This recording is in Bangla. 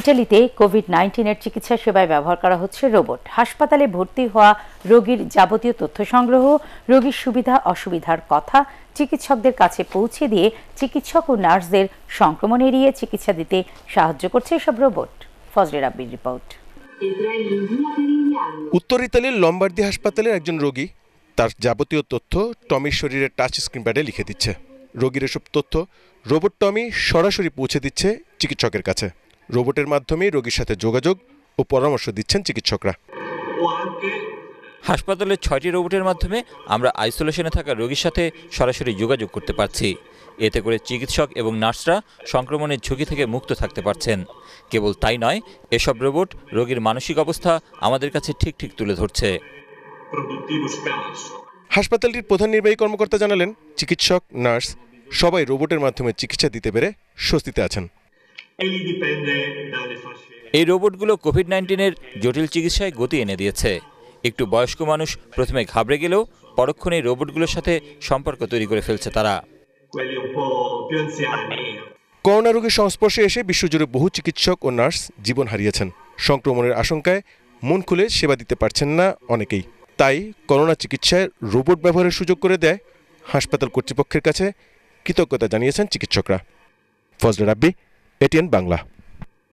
ইটালিতে কোভিড নাইন্টিনের চিকিৎসা সেবায় ব্যবহার করা হচ্ছে রোবট হাসপাতালে ভর্তি হওয়া রোগীর যাবতীয় তথ্য সংগ্রহ রোগীর সুবিধা অসুবিধার কথা চিকিৎসকদের কাছে পৌঁছে দিয়ে চিকিৎসক ও নার্সদের সংক্রমণ এড়িয়ে চিকিৎসা দিতে সাহায্য করছে এসব রোবট ফজলে আব্বির রিপোর্ট উত্তর ইতালির লম্বার্দি হাসপাতালের একজন রোগী তার যাবতীয় তথ্য টমির শরীরের টাচ স্ক্রিন প্যাডে লিখে দিচ্ছে রোগীর এসব তথ্য রোবট টমি সরাসরি পৌঁছে দিচ্ছে চিকিৎসকের কাছে রোবটের মাধ্যমে রোগীর সাথে যোগাযোগ ও পরামর্শ দিচ্ছেন চিকিৎসকরা হাসপাতালের ছয়টি রোবটের মাধ্যমে আমরা আইসোলেশনে থাকা রোগীর সাথে সরাসরি যোগাযোগ করতে পারছি এতে করে চিকিৎসক এবং নার্সরা সংক্রমণের ঝুঁকি থেকে মুক্ত থাকতে পারছেন কেবল তাই নয় এসব রোবট রোগীর মানসিক অবস্থা আমাদের কাছে ঠিক ঠিক তুলে ধরছে হাসপাতালটির প্রধান নির্বাহী কর্মকর্তা জানালেন চিকিৎসক নার্স সবাই রোবটের মাধ্যমে চিকিৎসা দিতে পেরে স্বস্তিতে আছেন এই রোবটগুলো কোভিড নাইন্টিনের জটিল চিকিৎসায় গতি এনে দিয়েছে একটু বয়স্ক মানুষ প্রথমে ঘাবড়ে গেলেও পরক্ষণে রোবটগুলোর সাথে সম্পর্ক তৈরি করে ফেলছে তারা করোনা রোগীর সংস্পর্শে এসে বিশ্বজুড়ে বহু চিকিৎসক ও নার্স জীবন হারিয়েছেন সংক্রমণের আশঙ্কায় মন খুলে সেবা দিতে পারছেন না অনেকেই তাই করোনা চিকিৎসায় রোবট ব্যবহারের সুযোগ করে দেয় হাসপাতাল কর্তৃপক্ষের কাছে কৃতজ্ঞতা জানিয়েছেন চিকিৎসকরা ফজলে রাব্বি এটিএন বাংলা